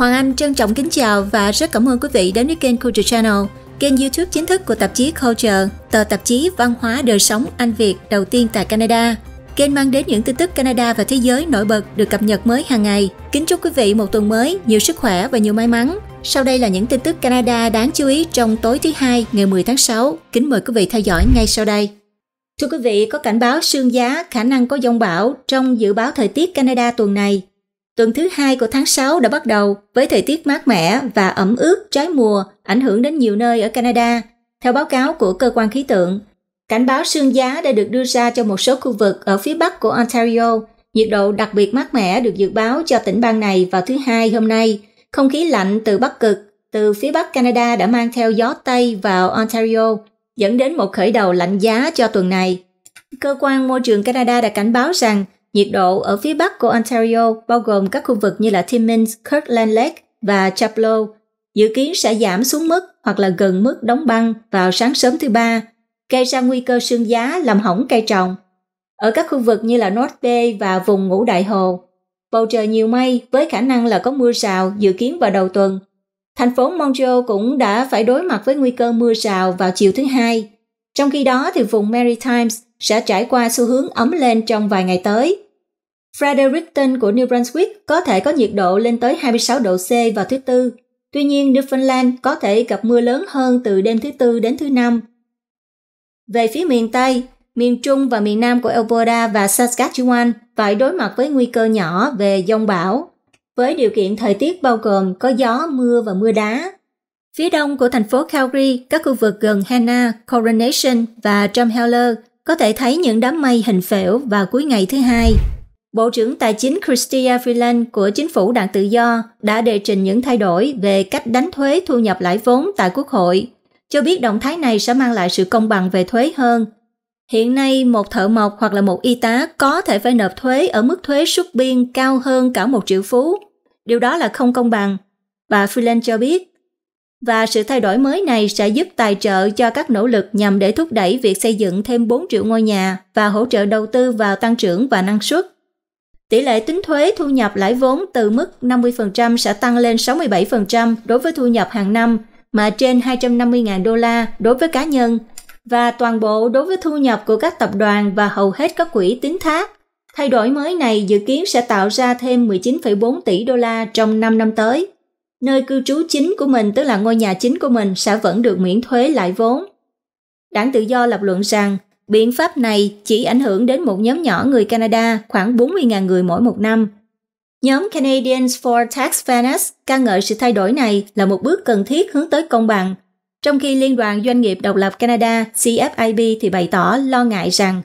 Hoàng Anh trân trọng kính chào và rất cảm ơn quý vị đến với kênh Culture Channel, kênh YouTube chính thức của tạp chí Culture, tờ tạp chí văn hóa đời sống Anh Việt đầu tiên tại Canada. Kênh mang đến những tin tức Canada và thế giới nổi bật được cập nhật mới hàng ngày. Kính chúc quý vị một tuần mới, nhiều sức khỏe và nhiều may mắn. Sau đây là những tin tức Canada đáng chú ý trong tối thứ hai ngày 10 tháng 6. Kính mời quý vị theo dõi ngay sau đây. Thưa quý vị, có cảnh báo sương giá, khả năng có dông bão trong dự báo thời tiết Canada tuần này. Tuần thứ hai của tháng 6 đã bắt đầu với thời tiết mát mẻ và ẩm ướt trái mùa ảnh hưởng đến nhiều nơi ở Canada. Theo báo cáo của cơ quan khí tượng, cảnh báo sương giá đã được đưa ra cho một số khu vực ở phía bắc của Ontario. Nhiệt độ đặc biệt mát mẻ được dự báo cho tỉnh bang này vào thứ hai hôm nay. Không khí lạnh từ Bắc Cực, từ phía Bắc Canada đã mang theo gió Tây vào Ontario, dẫn đến một khởi đầu lạnh giá cho tuần này. Cơ quan Môi trường Canada đã cảnh báo rằng nhiệt độ ở phía bắc của Ontario bao gồm các khu vực như là Timmins, Kirkland Lake và Chaplow dự kiến sẽ giảm xuống mức hoặc là gần mức đóng băng vào sáng sớm thứ ba, gây ra nguy cơ sương giá làm hỏng cây trồng. Ở các khu vực như là North Bay và vùng ngũ đại hồ, bầu trời nhiều mây với khả năng là có mưa rào dự kiến vào đầu tuần. Thành phố Montreal cũng đã phải đối mặt với nguy cơ mưa rào vào chiều thứ hai trong khi đó thì vùng Maritimes sẽ trải qua xu hướng ấm lên trong vài ngày tới. Fredericton của New Brunswick có thể có nhiệt độ lên tới 26 độ C vào thứ Tư. Tuy nhiên, Newfoundland có thể gặp mưa lớn hơn từ đêm thứ Tư đến thứ Năm. Về phía miền Tây, miền Trung và miền Nam của Alberta và Saskatchewan phải đối mặt với nguy cơ nhỏ về dông bão, với điều kiện thời tiết bao gồm có gió, mưa và mưa đá. Phía đông của thành phố Calgary, các khu vực gần Hanna, Coronation và Drumheller có thể thấy những đám mây hình phễu vào cuối ngày thứ hai. Bộ trưởng Tài chính Chrystia Freeland của chính phủ đảng tự do đã đề trình những thay đổi về cách đánh thuế thu nhập lãi vốn tại Quốc hội, cho biết động thái này sẽ mang lại sự công bằng về thuế hơn. Hiện nay, một thợ mộc hoặc là một y tá có thể phải nộp thuế ở mức thuế xuất biên cao hơn cả một triệu phú. Điều đó là không công bằng. Bà Freeland cho biết, và sự thay đổi mới này sẽ giúp tài trợ cho các nỗ lực nhằm để thúc đẩy việc xây dựng thêm 4 triệu ngôi nhà và hỗ trợ đầu tư vào tăng trưởng và năng suất. Tỷ lệ tính thuế thu nhập lãi vốn từ mức 50% sẽ tăng lên 67% đối với thu nhập hàng năm mà trên 250.000 đô la đối với cá nhân và toàn bộ đối với thu nhập của các tập đoàn và hầu hết các quỹ tín thác. Thay đổi mới này dự kiến sẽ tạo ra thêm 19,4 tỷ đô la trong 5 năm tới nơi cư trú chính của mình tức là ngôi nhà chính của mình sẽ vẫn được miễn thuế lại vốn. Đảng Tự Do lập luận rằng biện pháp này chỉ ảnh hưởng đến một nhóm nhỏ người Canada khoảng 40.000 người mỗi một năm. Nhóm Canadians for Tax Fairness ca ngợi sự thay đổi này là một bước cần thiết hướng tới công bằng, trong khi Liên đoàn Doanh nghiệp Độc lập Canada CFIB thì bày tỏ lo ngại rằng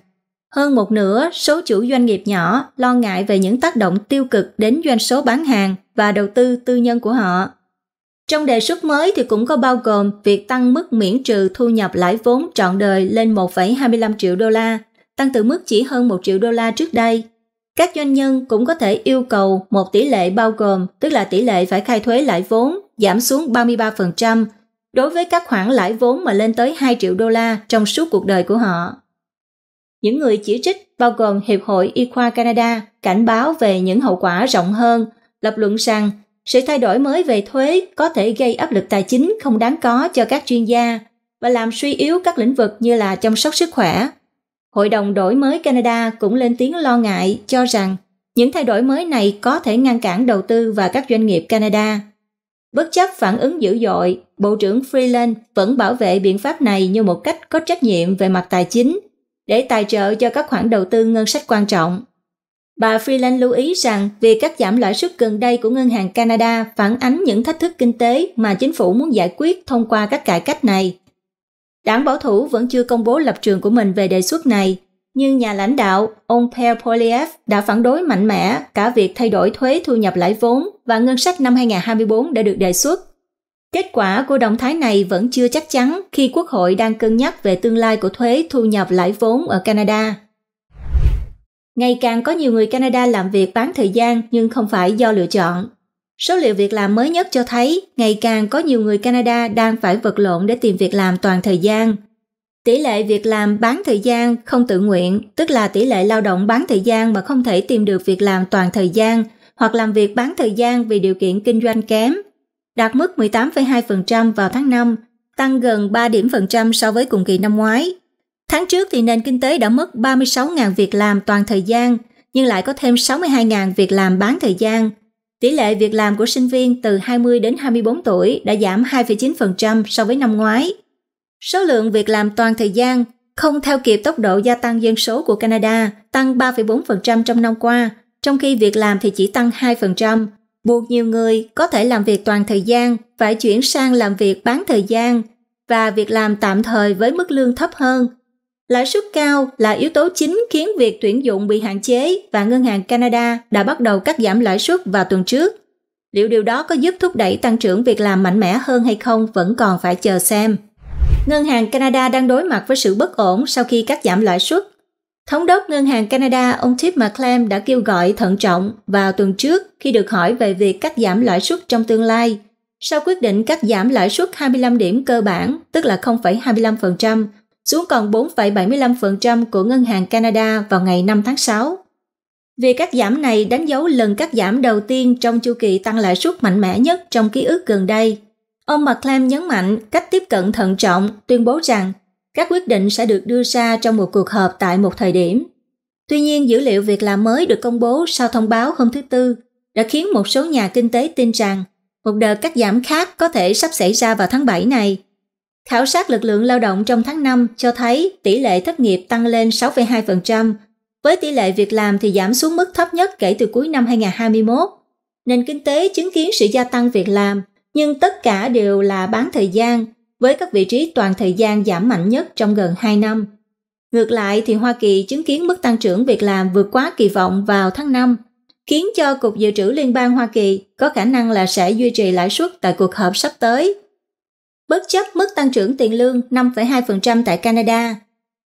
hơn một nửa số chủ doanh nghiệp nhỏ lo ngại về những tác động tiêu cực đến doanh số bán hàng và đầu tư tư nhân của họ. Trong đề xuất mới thì cũng có bao gồm việc tăng mức miễn trừ thu nhập lãi vốn trọn đời lên 1,25 triệu đô la, tăng từ mức chỉ hơn 1 triệu đô la trước đây. Các doanh nhân cũng có thể yêu cầu một tỷ lệ bao gồm, tức là tỷ lệ phải khai thuế lãi vốn giảm xuống 33% đối với các khoản lãi vốn mà lên tới 2 triệu đô la trong suốt cuộc đời của họ những người chỉ trích bao gồm Hiệp hội Y khoa Canada cảnh báo về những hậu quả rộng hơn, lập luận rằng sự thay đổi mới về thuế có thể gây áp lực tài chính không đáng có cho các chuyên gia và làm suy yếu các lĩnh vực như là chăm sóc sức khỏe. Hội đồng đổi mới Canada cũng lên tiếng lo ngại cho rằng những thay đổi mới này có thể ngăn cản đầu tư và các doanh nghiệp Canada. Bất chấp phản ứng dữ dội, Bộ trưởng Freeland vẫn bảo vệ biện pháp này như một cách có trách nhiệm về mặt tài chính để tài trợ cho các khoản đầu tư ngân sách quan trọng. Bà Freeland lưu ý rằng việc cắt giảm lãi suất gần đây của Ngân hàng Canada phản ánh những thách thức kinh tế mà chính phủ muốn giải quyết thông qua các cải cách này. Đảng Bảo thủ vẫn chưa công bố lập trường của mình về đề xuất này, nhưng nhà lãnh đạo ông Pierre Poliev đã phản đối mạnh mẽ cả việc thay đổi thuế thu nhập lãi vốn và ngân sách năm 2024 đã được đề xuất. Kết quả của động thái này vẫn chưa chắc chắn khi Quốc hội đang cân nhắc về tương lai của thuế thu nhập lãi vốn ở Canada. Ngày càng có nhiều người Canada làm việc bán thời gian nhưng không phải do lựa chọn. Số liệu việc làm mới nhất cho thấy ngày càng có nhiều người Canada đang phải vật lộn để tìm việc làm toàn thời gian. Tỷ lệ việc làm bán thời gian không tự nguyện, tức là tỷ lệ lao động bán thời gian mà không thể tìm được việc làm toàn thời gian hoặc làm việc bán thời gian vì điều kiện kinh doanh kém đạt mức 18,2% vào tháng 5, tăng gần 3 điểm phần trăm so với cùng kỳ năm ngoái. Tháng trước thì nền kinh tế đã mất 36.000 việc làm toàn thời gian, nhưng lại có thêm 62.000 việc làm bán thời gian. Tỷ lệ việc làm của sinh viên từ 20 đến 24 tuổi đã giảm 2,9% so với năm ngoái. Số lượng việc làm toàn thời gian không theo kịp tốc độ gia tăng dân số của Canada tăng 3,4% trong năm qua, trong khi việc làm thì chỉ tăng 2%, buộc nhiều người có thể làm việc toàn thời gian phải chuyển sang làm việc bán thời gian và việc làm tạm thời với mức lương thấp hơn. Lãi suất cao là yếu tố chính khiến việc tuyển dụng bị hạn chế và Ngân hàng Canada đã bắt đầu cắt giảm lãi suất vào tuần trước. Liệu điều đó có giúp thúc đẩy tăng trưởng việc làm mạnh mẽ hơn hay không vẫn còn phải chờ xem. Ngân hàng Canada đang đối mặt với sự bất ổn sau khi cắt giảm lãi suất Thống đốc Ngân hàng Canada ông Tip McClem đã kêu gọi thận trọng vào tuần trước khi được hỏi về việc cắt giảm lãi suất trong tương lai sau quyết định cắt giảm lãi suất 25 điểm cơ bản, tức là 0,25%, xuống còn 4,75% của Ngân hàng Canada vào ngày 5 tháng 6. Việc cắt giảm này đánh dấu lần cắt giảm đầu tiên trong chu kỳ tăng lãi suất mạnh mẽ nhất trong ký ức gần đây. Ông McClem nhấn mạnh cách tiếp cận thận trọng, tuyên bố rằng các quyết định sẽ được đưa ra trong một cuộc họp tại một thời điểm. Tuy nhiên, dữ liệu việc làm mới được công bố sau thông báo hôm thứ Tư đã khiến một số nhà kinh tế tin rằng một đợt cắt giảm khác có thể sắp xảy ra vào tháng 7 này. Khảo sát lực lượng lao động trong tháng 5 cho thấy tỷ lệ thất nghiệp tăng lên 6,2%, với tỷ lệ việc làm thì giảm xuống mức thấp nhất kể từ cuối năm 2021. Nền kinh tế chứng kiến sự gia tăng việc làm, nhưng tất cả đều là bán thời gian, với các vị trí toàn thời gian giảm mạnh nhất trong gần 2 năm. Ngược lại thì Hoa Kỳ chứng kiến mức tăng trưởng việc làm vượt quá kỳ vọng vào tháng 5, khiến cho Cục Dự trữ Liên bang Hoa Kỳ có khả năng là sẽ duy trì lãi suất tại cuộc họp sắp tới. Bất chấp mức tăng trưởng tiền lương 5,2% tại Canada,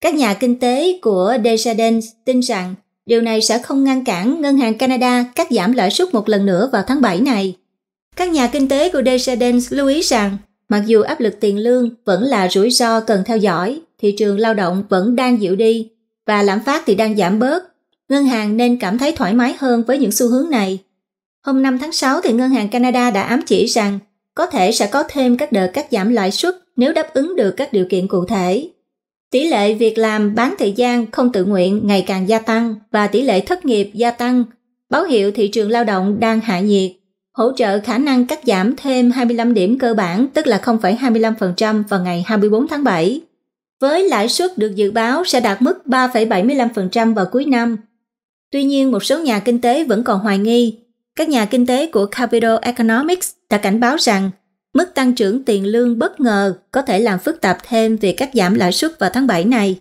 các nhà kinh tế của Desjardins tin rằng điều này sẽ không ngăn cản Ngân hàng Canada cắt giảm lãi suất một lần nữa vào tháng 7 này. Các nhà kinh tế của Desjardins lưu ý rằng Mặc dù áp lực tiền lương vẫn là rủi ro cần theo dõi, thị trường lao động vẫn đang dịu đi và lạm phát thì đang giảm bớt. Ngân hàng nên cảm thấy thoải mái hơn với những xu hướng này. Hôm 5 tháng 6 thì Ngân hàng Canada đã ám chỉ rằng có thể sẽ có thêm các đợt cắt giảm lãi suất nếu đáp ứng được các điều kiện cụ thể. Tỷ lệ việc làm bán thời gian không tự nguyện ngày càng gia tăng và tỷ lệ thất nghiệp gia tăng, báo hiệu thị trường lao động đang hạ nhiệt hỗ trợ khả năng cắt giảm thêm 25 điểm cơ bản tức là 0,25% vào ngày 24 tháng 7, với lãi suất được dự báo sẽ đạt mức 3,75% vào cuối năm. Tuy nhiên, một số nhà kinh tế vẫn còn hoài nghi. Các nhà kinh tế của Capital Economics đã cảnh báo rằng mức tăng trưởng tiền lương bất ngờ có thể làm phức tạp thêm việc cắt giảm lãi suất vào tháng 7 này.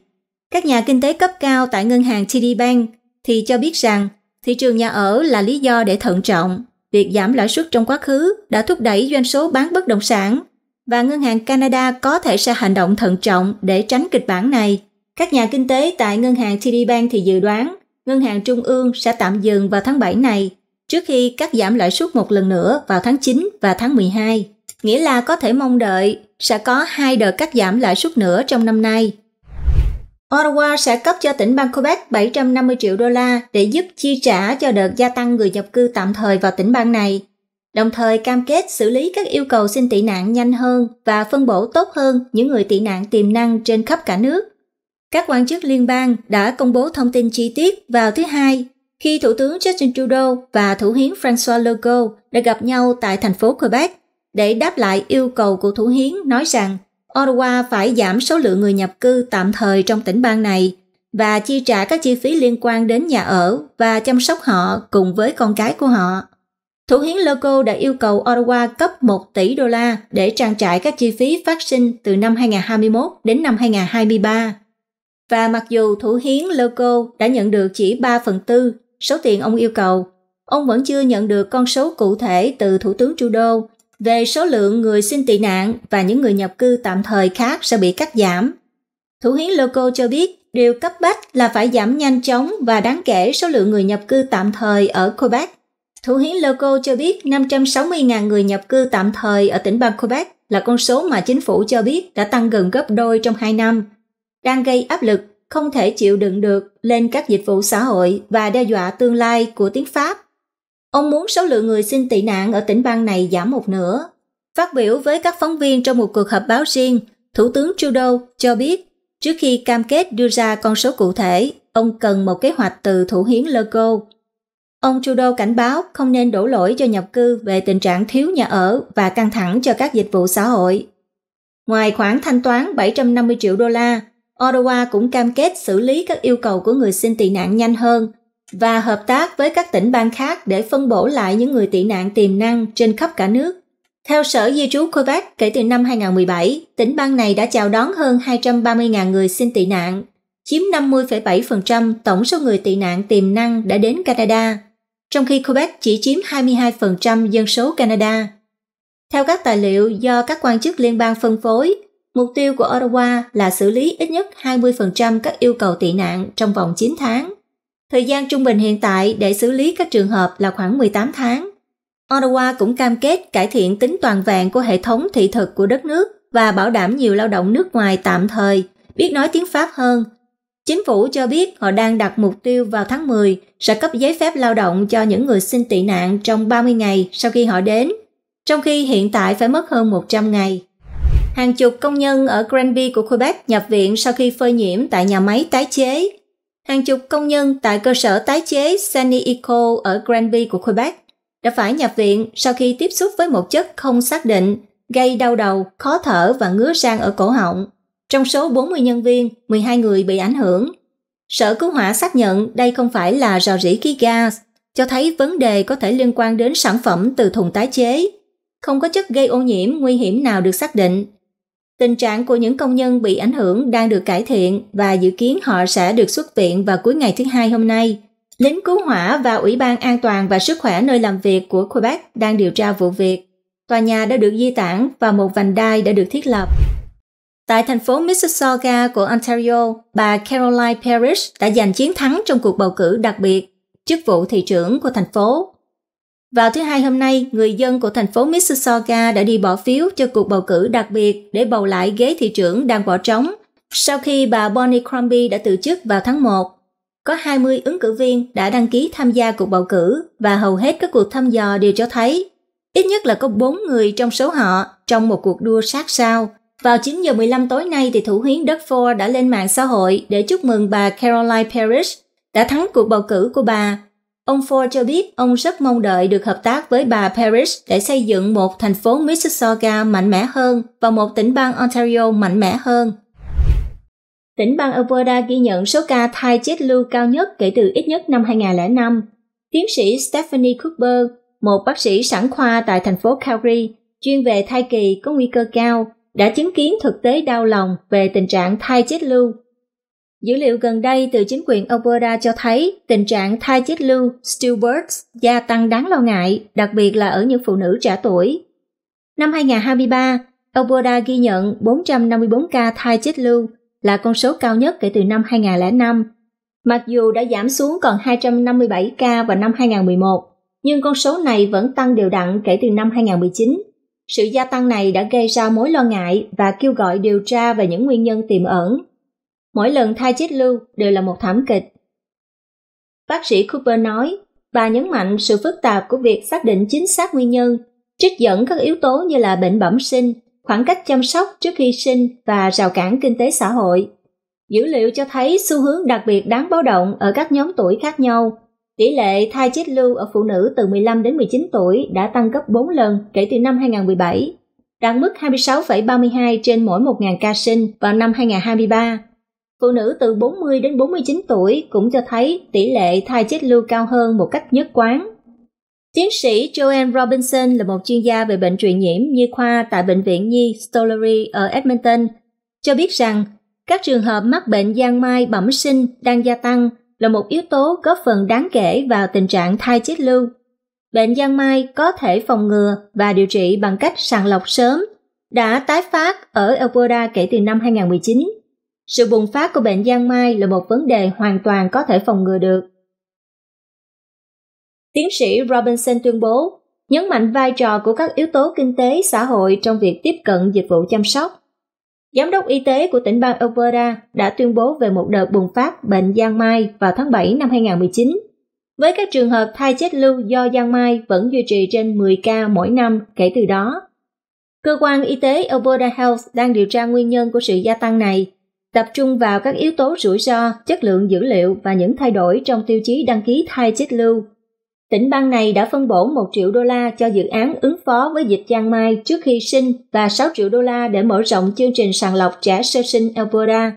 Các nhà kinh tế cấp cao tại ngân hàng TD Bank thì cho biết rằng thị trường nhà ở là lý do để thận trọng việc giảm lãi suất trong quá khứ đã thúc đẩy doanh số bán bất động sản và Ngân hàng Canada có thể sẽ hành động thận trọng để tránh kịch bản này. Các nhà kinh tế tại Ngân hàng TD Bank thì dự đoán Ngân hàng Trung ương sẽ tạm dừng vào tháng 7 này trước khi cắt giảm lãi suất một lần nữa vào tháng 9 và tháng 12. Nghĩa là có thể mong đợi sẽ có hai đợt cắt giảm lãi suất nữa trong năm nay. Ottawa sẽ cấp cho tỉnh bang Quebec 750 triệu đô la để giúp chi trả cho đợt gia tăng người nhập cư tạm thời vào tỉnh bang này, đồng thời cam kết xử lý các yêu cầu xin tị nạn nhanh hơn và phân bổ tốt hơn những người tị nạn tiềm năng trên khắp cả nước. Các quan chức liên bang đã công bố thông tin chi tiết vào thứ Hai khi Thủ tướng Justin Trudeau và Thủ hiến François Legault đã gặp nhau tại thành phố Quebec để đáp lại yêu cầu của Thủ hiến nói rằng Ottawa phải giảm số lượng người nhập cư tạm thời trong tỉnh bang này và chi trả các chi phí liên quan đến nhà ở và chăm sóc họ cùng với con cái của họ. Thủ hiến Loco đã yêu cầu Ottawa cấp 1 tỷ đô la để trang trải các chi phí phát sinh từ năm 2021 đến năm 2023. Và mặc dù thủ hiến Loco đã nhận được chỉ 3 phần tư số tiền ông yêu cầu, ông vẫn chưa nhận được con số cụ thể từ Thủ tướng Trudeau về số lượng người xin tị nạn và những người nhập cư tạm thời khác sẽ bị cắt giảm. Thủ hiến Loco cho biết điều cấp bách là phải giảm nhanh chóng và đáng kể số lượng người nhập cư tạm thời ở Quebec. Thủ hiến Loco cho biết 560.000 người nhập cư tạm thời ở tỉnh bang Quebec là con số mà chính phủ cho biết đã tăng gần gấp đôi trong 2 năm, đang gây áp lực không thể chịu đựng được lên các dịch vụ xã hội và đe dọa tương lai của tiếng Pháp Ông muốn số lượng người xin tị nạn ở tỉnh bang này giảm một nửa. Phát biểu với các phóng viên trong một cuộc họp báo riêng, Thủ tướng Trudeau cho biết trước khi cam kết đưa ra con số cụ thể, ông cần một kế hoạch từ thủ hiến Legault. Ông Trudeau cảnh báo không nên đổ lỗi cho nhập cư về tình trạng thiếu nhà ở và căng thẳng cho các dịch vụ xã hội. Ngoài khoản thanh toán 750 triệu đô la, Ottawa cũng cam kết xử lý các yêu cầu của người xin tị nạn nhanh hơn và hợp tác với các tỉnh bang khác để phân bổ lại những người tị nạn tiềm năng trên khắp cả nước. Theo Sở Di trú Quebec, kể từ năm 2017, tỉnh bang này đã chào đón hơn 230.000 người xin tị nạn, chiếm 50,7% tổng số người tị nạn tiềm năng đã đến Canada, trong khi Quebec chỉ chiếm 22% dân số Canada. Theo các tài liệu do các quan chức liên bang phân phối, mục tiêu của Ottawa là xử lý ít nhất 20% các yêu cầu tị nạn trong vòng 9 tháng – Thời gian trung bình hiện tại để xử lý các trường hợp là khoảng 18 tháng. Ottawa cũng cam kết cải thiện tính toàn vẹn của hệ thống thị thực của đất nước và bảo đảm nhiều lao động nước ngoài tạm thời, biết nói tiếng Pháp hơn. Chính phủ cho biết họ đang đặt mục tiêu vào tháng 10 sẽ cấp giấy phép lao động cho những người xin tị nạn trong 30 ngày sau khi họ đến, trong khi hiện tại phải mất hơn 100 ngày. Hàng chục công nhân ở Granby của Quebec nhập viện sau khi phơi nhiễm tại nhà máy tái chế hàng chục công nhân tại cơ sở tái chế Sunny Eco ở Granby của Quebec đã phải nhập viện sau khi tiếp xúc với một chất không xác định gây đau đầu, khó thở và ngứa sang ở cổ họng. Trong số 40 nhân viên, 12 người bị ảnh hưởng. Sở cứu hỏa xác nhận đây không phải là rò rỉ khí gas, cho thấy vấn đề có thể liên quan đến sản phẩm từ thùng tái chế. Không có chất gây ô nhiễm nguy hiểm nào được xác định, Tình trạng của những công nhân bị ảnh hưởng đang được cải thiện và dự kiến họ sẽ được xuất viện vào cuối ngày thứ hai hôm nay. Lính cứu hỏa và Ủy ban An toàn và Sức khỏe nơi làm việc của Quebec đang điều tra vụ việc. Tòa nhà đã được di tản và một vành đai đã được thiết lập. Tại thành phố Mississauga của Ontario, bà Caroline Parrish đã giành chiến thắng trong cuộc bầu cử đặc biệt, chức vụ thị trưởng của thành phố vào thứ hai hôm nay, người dân của thành phố Mississauga đã đi bỏ phiếu cho cuộc bầu cử đặc biệt để bầu lại ghế thị trưởng đang bỏ trống sau khi bà Bonnie Crombie đã từ chức vào tháng 1. Có 20 ứng cử viên đã đăng ký tham gia cuộc bầu cử và hầu hết các cuộc thăm dò đều cho thấy ít nhất là có 4 người trong số họ trong một cuộc đua sát sao. Vào 9 giờ 15 tối nay thì thủ hiến Duckford đã lên mạng xã hội để chúc mừng bà Caroline Parrish đã thắng cuộc bầu cử của bà Ông Ford cho biết ông rất mong đợi được hợp tác với bà Parrish để xây dựng một thành phố Mississauga mạnh mẽ hơn và một tỉnh bang Ontario mạnh mẽ hơn. Tỉnh bang Alberta ghi nhận số ca thai chết lưu cao nhất kể từ ít nhất năm 2005. Tiến sĩ Stephanie Cooper, một bác sĩ sản khoa tại thành phố Calgary, chuyên về thai kỳ có nguy cơ cao, đã chứng kiến thực tế đau lòng về tình trạng thai chết lưu Dữ liệu gần đây từ chính quyền Alberta cho thấy tình trạng thai chết lưu, stillbirths, gia tăng đáng lo ngại, đặc biệt là ở những phụ nữ trẻ tuổi. Năm 2023, Alberta ghi nhận 454 ca thai chết lưu, là con số cao nhất kể từ năm 2005. Mặc dù đã giảm xuống còn 257 ca vào năm 2011, nhưng con số này vẫn tăng đều đặn kể từ năm 2019. Sự gia tăng này đã gây ra mối lo ngại và kêu gọi điều tra về những nguyên nhân tiềm ẩn mỗi lần thai chết lưu đều là một thảm kịch. Bác sĩ Cooper nói, bà nhấn mạnh sự phức tạp của việc xác định chính xác nguyên nhân, trích dẫn các yếu tố như là bệnh bẩm sinh, khoảng cách chăm sóc trước khi sinh và rào cản kinh tế xã hội. Dữ liệu cho thấy xu hướng đặc biệt đáng báo động ở các nhóm tuổi khác nhau. Tỷ lệ thai chết lưu ở phụ nữ từ 15 đến 19 tuổi đã tăng gấp 4 lần kể từ năm 2017, đạt mức 26,32 trên mỗi 1.000 ca sinh vào năm 2023 Phụ nữ từ 40 đến 49 tuổi cũng cho thấy tỷ lệ thai chết lưu cao hơn một cách nhất quán. Tiến sĩ Joanne Robinson là một chuyên gia về bệnh truyền nhiễm nhi khoa tại Bệnh viện Nhi Stollery ở Edmonton, cho biết rằng các trường hợp mắc bệnh giang mai bẩm sinh đang gia tăng là một yếu tố góp phần đáng kể vào tình trạng thai chết lưu. Bệnh giang mai có thể phòng ngừa và điều trị bằng cách sàng lọc sớm, đã tái phát ở Alberta kể từ năm 2019 sự bùng phát của bệnh giang mai là một vấn đề hoàn toàn có thể phòng ngừa được. Tiến sĩ Robinson tuyên bố, nhấn mạnh vai trò của các yếu tố kinh tế xã hội trong việc tiếp cận dịch vụ chăm sóc. Giám đốc y tế của tỉnh bang Alberta đã tuyên bố về một đợt bùng phát bệnh giang mai vào tháng 7 năm 2019, với các trường hợp thai chết lưu do giang mai vẫn duy trì trên 10 ca mỗi năm kể từ đó. Cơ quan y tế Alberta Health đang điều tra nguyên nhân của sự gia tăng này tập trung vào các yếu tố rủi ro, chất lượng dữ liệu và những thay đổi trong tiêu chí đăng ký thai chết lưu. Tỉnh bang này đã phân bổ 1 triệu đô la cho dự án ứng phó với dịch giang mai trước khi sinh và 6 triệu đô la để mở rộng chương trình sàng lọc trẻ sơ sinh Alberta.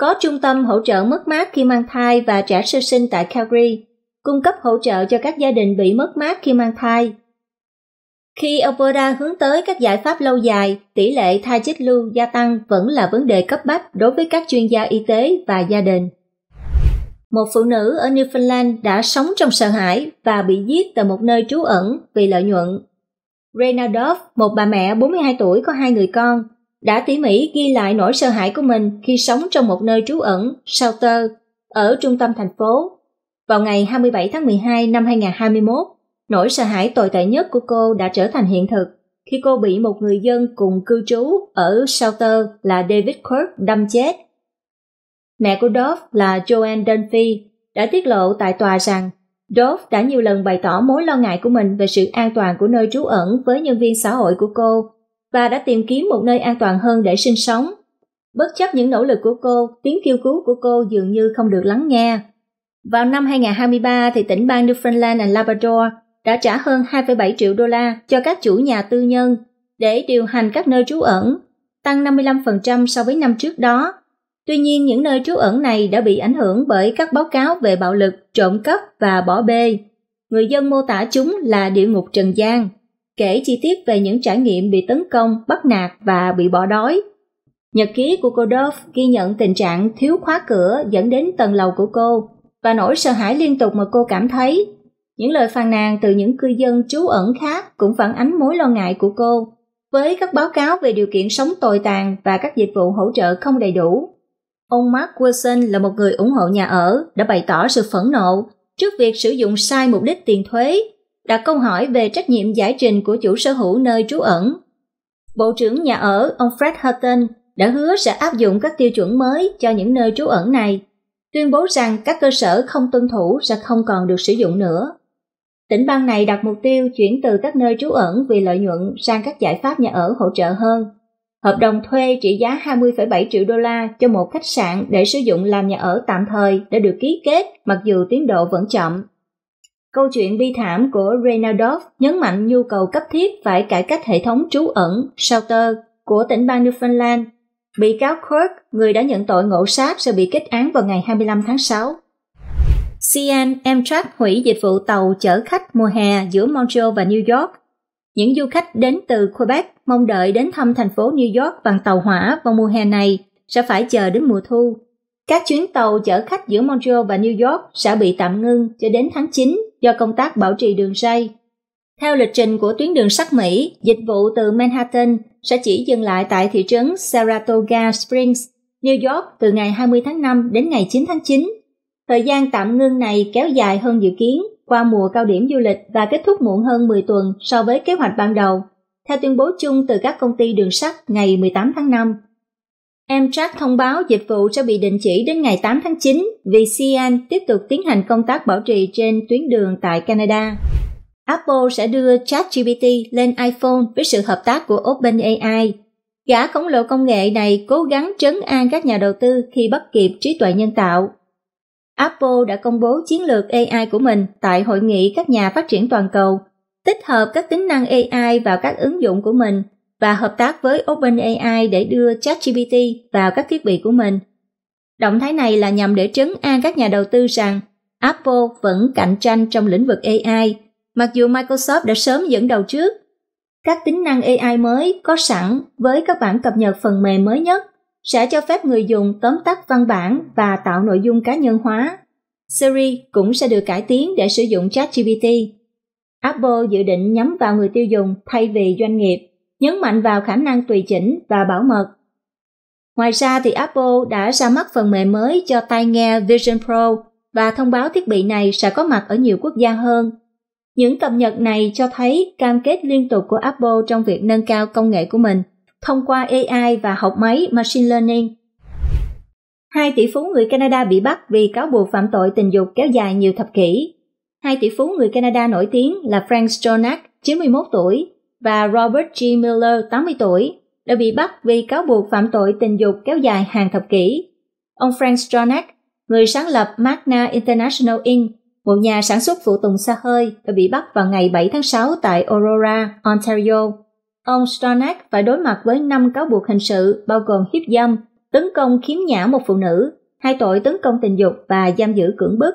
Có trung tâm hỗ trợ mất mát khi mang thai và trẻ sơ sinh tại Calgary, cung cấp hỗ trợ cho các gia đình bị mất mát khi mang thai khi Opera hướng tới các giải pháp lâu dài, tỷ lệ thai chết lưu gia tăng vẫn là vấn đề cấp bách đối với các chuyên gia y tế và gia đình. Một phụ nữ ở Newfoundland đã sống trong sợ hãi và bị giết tại một nơi trú ẩn vì lợi nhuận. Rena Dove, một bà mẹ 42 tuổi có hai người con, đã tỉ mỉ ghi lại nỗi sợ hãi của mình khi sống trong một nơi trú ẩn, shelter, ở trung tâm thành phố. Vào ngày 27 tháng 12 năm 2021, Nỗi sợ hãi tồi tệ nhất của cô đã trở thành hiện thực khi cô bị một người dân cùng cư trú ở Souter là David Kirk đâm chết. Mẹ của Dove là Joanne Dunphy đã tiết lộ tại tòa rằng Dove đã nhiều lần bày tỏ mối lo ngại của mình về sự an toàn của nơi trú ẩn với nhân viên xã hội của cô và đã tìm kiếm một nơi an toàn hơn để sinh sống. Bất chấp những nỗ lực của cô, tiếng kêu cứu của cô dường như không được lắng nghe. Vào năm 2023 thì tỉnh bang Newfoundland and Labrador đã trả hơn 2,7 triệu đô la cho các chủ nhà tư nhân để điều hành các nơi trú ẩn, tăng 55% so với năm trước đó. Tuy nhiên, những nơi trú ẩn này đã bị ảnh hưởng bởi các báo cáo về bạo lực, trộm cắp và bỏ bê. Người dân mô tả chúng là địa ngục trần gian, kể chi tiết về những trải nghiệm bị tấn công, bắt nạt và bị bỏ đói. Nhật ký của cô Dove ghi nhận tình trạng thiếu khóa cửa dẫn đến tầng lầu của cô và nỗi sợ hãi liên tục mà cô cảm thấy những lời phàn nàn từ những cư dân trú ẩn khác cũng phản ánh mối lo ngại của cô, với các báo cáo về điều kiện sống tồi tàn và các dịch vụ hỗ trợ không đầy đủ. Ông Mark Wilson là một người ủng hộ nhà ở đã bày tỏ sự phẫn nộ trước việc sử dụng sai mục đích tiền thuế, đặt câu hỏi về trách nhiệm giải trình của chủ sở hữu nơi trú ẩn. Bộ trưởng nhà ở ông Fred Hutton đã hứa sẽ áp dụng các tiêu chuẩn mới cho những nơi trú ẩn này, tuyên bố rằng các cơ sở không tuân thủ sẽ không còn được sử dụng nữa. Tỉnh bang này đặt mục tiêu chuyển từ các nơi trú ẩn vì lợi nhuận sang các giải pháp nhà ở hỗ trợ hơn. Hợp đồng thuê trị giá 20,7 triệu đô la cho một khách sạn để sử dụng làm nhà ở tạm thời đã được ký kết mặc dù tiến độ vẫn chậm. Câu chuyện bi thảm của Reynaldov nhấn mạnh nhu cầu cấp thiết phải cải cách hệ thống trú ẩn, shelter của tỉnh bang Newfoundland. Bị cáo Kirk, người đã nhận tội ngộ sát sẽ bị kết án vào ngày 25 tháng 6. CN Amtrak hủy dịch vụ tàu chở khách mùa hè giữa Montreal và New York. Những du khách đến từ Quebec mong đợi đến thăm thành phố New York bằng tàu hỏa vào mùa hè này sẽ phải chờ đến mùa thu. Các chuyến tàu chở khách giữa Montreal và New York sẽ bị tạm ngưng cho đến tháng 9 do công tác bảo trì đường ray. Theo lịch trình của tuyến đường sắt Mỹ, dịch vụ từ Manhattan sẽ chỉ dừng lại tại thị trấn Saratoga Springs, New York từ ngày 20 tháng 5 đến ngày 9 tháng 9 Thời gian tạm ngưng này kéo dài hơn dự kiến qua mùa cao điểm du lịch và kết thúc muộn hơn 10 tuần so với kế hoạch ban đầu, theo tuyên bố chung từ các công ty đường sắt ngày 18 tháng 5. Amtrak thông báo dịch vụ sẽ bị đình chỉ đến ngày 8 tháng 9 vì CN tiếp tục tiến hành công tác bảo trì trên tuyến đường tại Canada. Apple sẽ đưa ChatGPT lên iPhone với sự hợp tác của OpenAI. Gã khổng lồ công nghệ này cố gắng trấn an các nhà đầu tư khi bắt kịp trí tuệ nhân tạo Apple đã công bố chiến lược AI của mình tại hội nghị các nhà phát triển toàn cầu, tích hợp các tính năng AI vào các ứng dụng của mình và hợp tác với OpenAI để đưa ChatGPT vào các thiết bị của mình. Động thái này là nhằm để trấn an các nhà đầu tư rằng Apple vẫn cạnh tranh trong lĩnh vực AI, mặc dù Microsoft đã sớm dẫn đầu trước. Các tính năng AI mới có sẵn với các bản cập nhật phần mềm mới nhất sẽ cho phép người dùng tóm tắt văn bản và tạo nội dung cá nhân hóa. Siri cũng sẽ được cải tiến để sử dụng ChatGPT. Apple dự định nhắm vào người tiêu dùng thay vì doanh nghiệp, nhấn mạnh vào khả năng tùy chỉnh và bảo mật. Ngoài ra thì Apple đã ra mắt phần mềm mới cho tai nghe Vision Pro và thông báo thiết bị này sẽ có mặt ở nhiều quốc gia hơn. Những cập nhật này cho thấy cam kết liên tục của Apple trong việc nâng cao công nghệ của mình thông qua AI và học máy Machine Learning. Hai tỷ phú người Canada bị bắt vì cáo buộc phạm tội tình dục kéo dài nhiều thập kỷ. Hai tỷ phú người Canada nổi tiếng là Frank Stronach, 91 tuổi, và Robert G. Miller, 80 tuổi, đã bị bắt vì cáo buộc phạm tội tình dục kéo dài hàng thập kỷ. Ông Frank Stronach, người sáng lập Magna International Inc., một nhà sản xuất phụ tùng xa hơi, đã bị bắt vào ngày 7 tháng 6 tại Aurora, Ontario, Ông Stronach phải đối mặt với 5 cáo buộc hình sự bao gồm hiếp dâm, tấn công khiếm nhã một phụ nữ, hai tội tấn công tình dục và giam giữ cưỡng bức.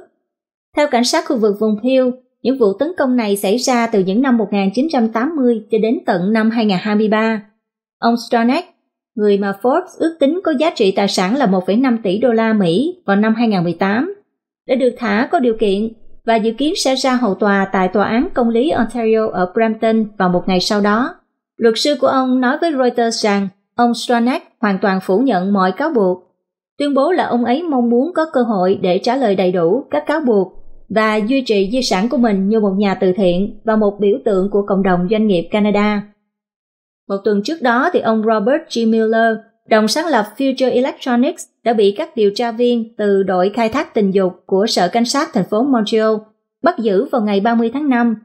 Theo cảnh sát khu vực vùng Peel, những vụ tấn công này xảy ra từ những năm 1980 cho đến tận năm 2023. Ông Stronach, người mà Forbes ước tính có giá trị tài sản là 1,5 tỷ đô la Mỹ vào năm 2018, đã được thả có điều kiện và dự kiến sẽ ra hầu tòa tại Tòa án Công lý Ontario ở Brampton vào một ngày sau đó. Luật sư của ông nói với Reuters rằng ông Stranach hoàn toàn phủ nhận mọi cáo buộc, tuyên bố là ông ấy mong muốn có cơ hội để trả lời đầy đủ các cáo buộc và duy trì di sản của mình như một nhà từ thiện và một biểu tượng của cộng đồng doanh nghiệp Canada. Một tuần trước đó thì ông Robert G. Miller, đồng sáng lập Future Electronics, đã bị các điều tra viên từ đội khai thác tình dục của Sở Cảnh sát thành phố Montreal bắt giữ vào ngày 30 tháng 5.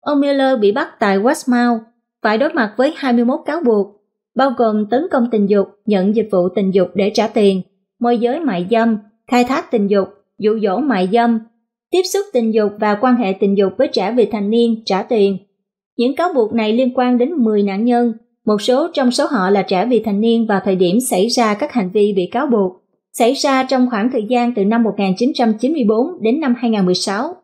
Ông Miller bị bắt tại Westmount phải đối mặt với 21 cáo buộc, bao gồm tấn công tình dục, nhận dịch vụ tình dục để trả tiền, môi giới mại dâm, khai thác tình dục, dụ dỗ mại dâm, tiếp xúc tình dục và quan hệ tình dục với trẻ vị thành niên trả tiền. Những cáo buộc này liên quan đến 10 nạn nhân, một số trong số họ là trẻ vị thành niên vào thời điểm xảy ra các hành vi bị cáo buộc, xảy ra trong khoảng thời gian từ năm 1994 đến năm 2016.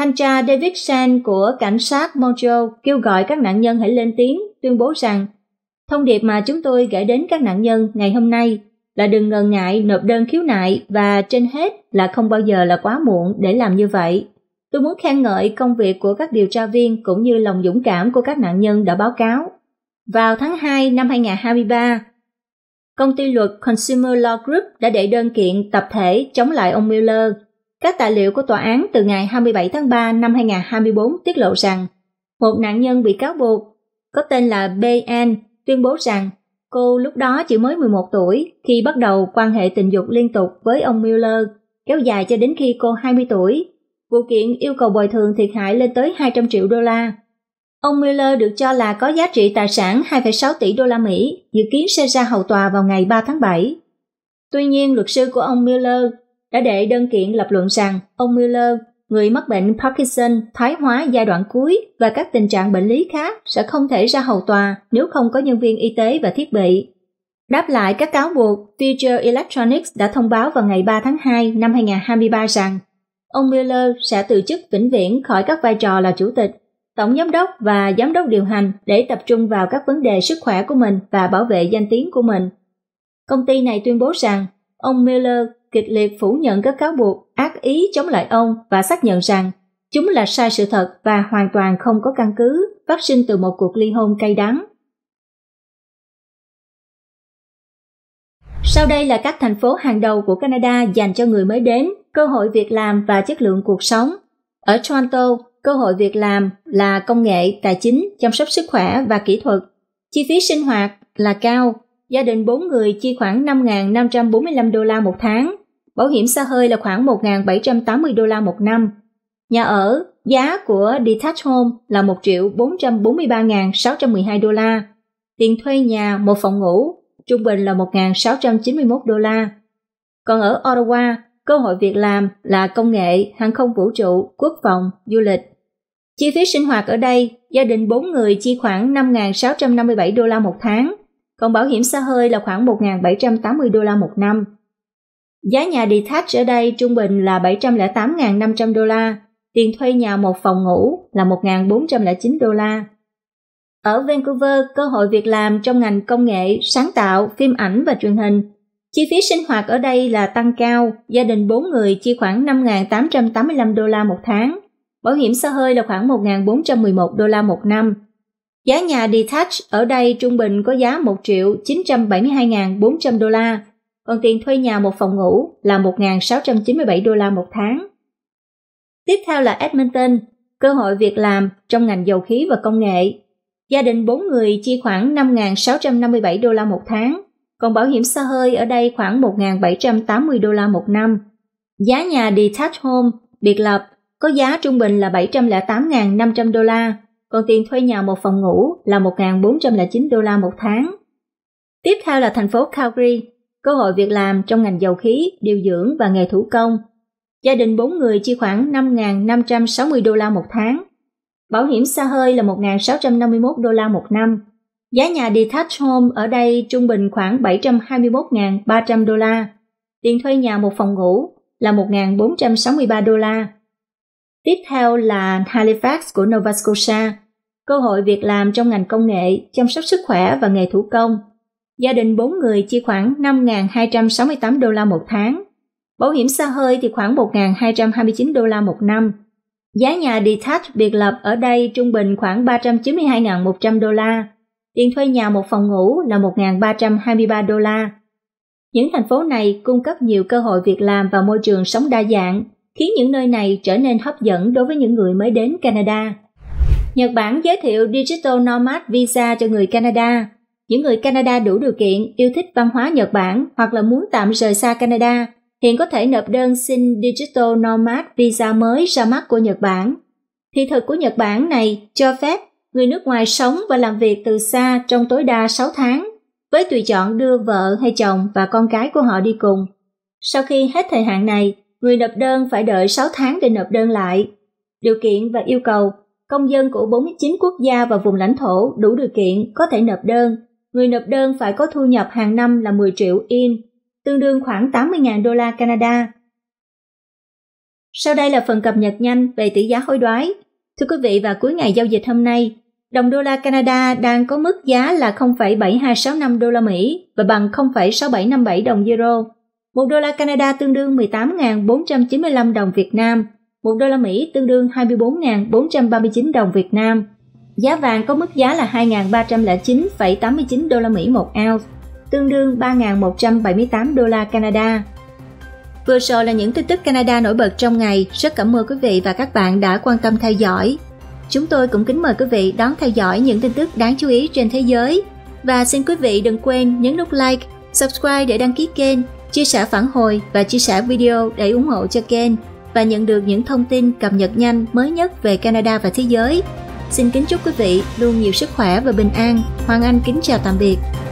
Thanh tra David Sand của cảnh sát Montreal kêu gọi các nạn nhân hãy lên tiếng, tuyên bố rằng thông điệp mà chúng tôi gửi đến các nạn nhân ngày hôm nay là đừng ngần ngại nộp đơn khiếu nại và trên hết là không bao giờ là quá muộn để làm như vậy. Tôi muốn khen ngợi công việc của các điều tra viên cũng như lòng dũng cảm của các nạn nhân đã báo cáo. Vào tháng 2 năm 2023, công ty luật Consumer Law Group đã đệ đơn kiện tập thể chống lại ông Mueller các tài liệu của tòa án từ ngày 27 tháng 3 năm 2024 tiết lộ rằng một nạn nhân bị cáo buộc có tên là BN tuyên bố rằng cô lúc đó chỉ mới 11 tuổi khi bắt đầu quan hệ tình dục liên tục với ông Mueller, kéo dài cho đến khi cô 20 tuổi. Vụ kiện yêu cầu bồi thường thiệt hại lên tới 200 triệu đô la. Ông Mueller được cho là có giá trị tài sản 2,6 tỷ đô la Mỹ, dự kiến sẽ ra hầu tòa vào ngày 3 tháng 7. Tuy nhiên, luật sư của ông Mueller đã đệ đơn kiện lập luận rằng ông Miller, người mắc bệnh Parkinson, thoái hóa giai đoạn cuối và các tình trạng bệnh lý khác sẽ không thể ra hầu tòa nếu không có nhân viên y tế và thiết bị. Đáp lại các cáo buộc, Future Electronics đã thông báo vào ngày 3 tháng 2 năm 2023 rằng ông Miller sẽ từ chức vĩnh viễn khỏi các vai trò là chủ tịch, tổng giám đốc và giám đốc điều hành để tập trung vào các vấn đề sức khỏe của mình và bảo vệ danh tiếng của mình. Công ty này tuyên bố rằng ông Miller kịch liệt phủ nhận các cáo buộc ác ý chống lại ông và xác nhận rằng chúng là sai sự thật và hoàn toàn không có căn cứ phát sinh từ một cuộc ly hôn cay đắng. Sau đây là các thành phố hàng đầu của Canada dành cho người mới đến, cơ hội việc làm và chất lượng cuộc sống. Ở Toronto, cơ hội việc làm là công nghệ, tài chính, chăm sóc sức khỏe và kỹ thuật. Chi phí sinh hoạt là cao, gia đình 4 người chi khoảng 5.545 đô la một tháng bảo hiểm xa hơi là khoảng 1.780 đô la một năm. Nhà ở, giá của detached home là 1 triệu 443.612 đô la. Tiền thuê nhà một phòng ngủ, trung bình là 1.691 đô la. Còn ở Ottawa, cơ hội việc làm là công nghệ, hàng không vũ trụ, quốc phòng, du lịch. Chi phí sinh hoạt ở đây, gia đình 4 người chi khoảng 5.657 đô la một tháng, còn bảo hiểm xa hơi là khoảng 1.780 đô la một năm. Giá nhà detached ở đây trung bình là 708.500 đô la, tiền thuê nhà một phòng ngủ là 1.409 đô la. Ở Vancouver, cơ hội việc làm trong ngành công nghệ, sáng tạo, phim ảnh và truyền hình. Chi phí sinh hoạt ở đây là tăng cao, gia đình 4 người chi khoảng 5.885 đô la một tháng. Bảo hiểm xã hơi là khoảng 1.411 đô la một năm. Giá nhà detached ở đây trung bình có giá 1 triệu 972.400 đô la, còn tiền thuê nhà một phòng ngủ là 1.697 đô la một tháng. Tiếp theo là Edmonton, cơ hội việc làm trong ngành dầu khí và công nghệ. Gia đình 4 người chi khoảng 5.657 đô la một tháng, còn bảo hiểm xa hơi ở đây khoảng 1.780 đô la một năm. Giá nhà detached home, biệt lập, có giá trung bình là 708.500 đô la, còn tiền thuê nhà một phòng ngủ là 1.409 đô la một tháng. Tiếp theo là thành phố Calgary, cơ hội việc làm trong ngành dầu khí, điều dưỡng và nghề thủ công. Gia đình 4 người chi khoảng 5.560 đô la một tháng. Bảo hiểm xa hơi là 1.651 đô la một năm. Giá nhà detached home ở đây trung bình khoảng 721.300 đô la. Tiền thuê nhà một phòng ngủ là 1.463 đô la. Tiếp theo là Halifax của Nova Scotia, cơ hội việc làm trong ngành công nghệ, chăm sóc sức khỏe và nghề thủ công – gia đình 4 người chi khoảng 5.268 đô la một tháng. Bảo hiểm xa hơi thì khoảng 1.229 đô la một năm. Giá nhà detached biệt lập ở đây trung bình khoảng 392.100 đô la. Tiền thuê nhà một phòng ngủ là 1.323 đô la. Những thành phố này cung cấp nhiều cơ hội việc làm và môi trường sống đa dạng, khiến những nơi này trở nên hấp dẫn đối với những người mới đến Canada. Nhật Bản giới thiệu Digital Nomad Visa cho người Canada những người Canada đủ điều kiện yêu thích văn hóa Nhật Bản hoặc là muốn tạm rời xa Canada hiện có thể nộp đơn xin Digital Nomad Visa mới ra mắt của Nhật Bản. Thị thực của Nhật Bản này cho phép người nước ngoài sống và làm việc từ xa trong tối đa 6 tháng, với tùy chọn đưa vợ hay chồng và con cái của họ đi cùng. Sau khi hết thời hạn này, người nộp đơn phải đợi 6 tháng để nộp đơn lại. Điều kiện và yêu cầu, công dân của 49 quốc gia và vùng lãnh thổ đủ điều kiện có thể nộp đơn người nộp đơn phải có thu nhập hàng năm là 10 triệu yên, tương đương khoảng 80.000 đô la Canada. Sau đây là phần cập nhật nhanh về tỷ giá hối đoái. Thưa quý vị, vào cuối ngày giao dịch hôm nay, đồng đô la Canada đang có mức giá là 0,7265 đô la Mỹ và bằng 0,6757 đồng euro. Một đô la Canada tương đương 18.495 đồng Việt Nam, một đô la Mỹ tương đương 24.439 đồng Việt Nam. Giá vàng có mức giá là 2.309,89 đô la Mỹ một ounce, tương đương 3.178 đô la Canada. Vừa rồi là những tin tức Canada nổi bật trong ngày. Rất cảm ơn quý vị và các bạn đã quan tâm theo dõi. Chúng tôi cũng kính mời quý vị đón theo dõi những tin tức đáng chú ý trên thế giới. Và xin quý vị đừng quên nhấn nút like, subscribe để đăng ký kênh, chia sẻ phản hồi và chia sẻ video để ủng hộ cho kênh và nhận được những thông tin cập nhật nhanh mới nhất về Canada và thế giới. Xin kính chúc quý vị luôn nhiều sức khỏe và bình an. Hoàng Anh kính chào tạm biệt.